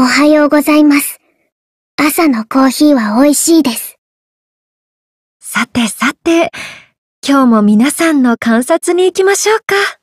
おはようございます。朝のコーヒーは美味しいです。さてさて、今日も皆さんの観察に行きましょうか。